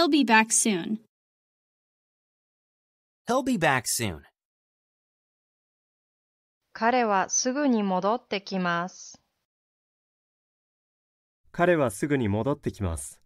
He'll be back soon. He'll be back soon. 彼はすぐに戻ってきます。彼はすぐに戻ってきます。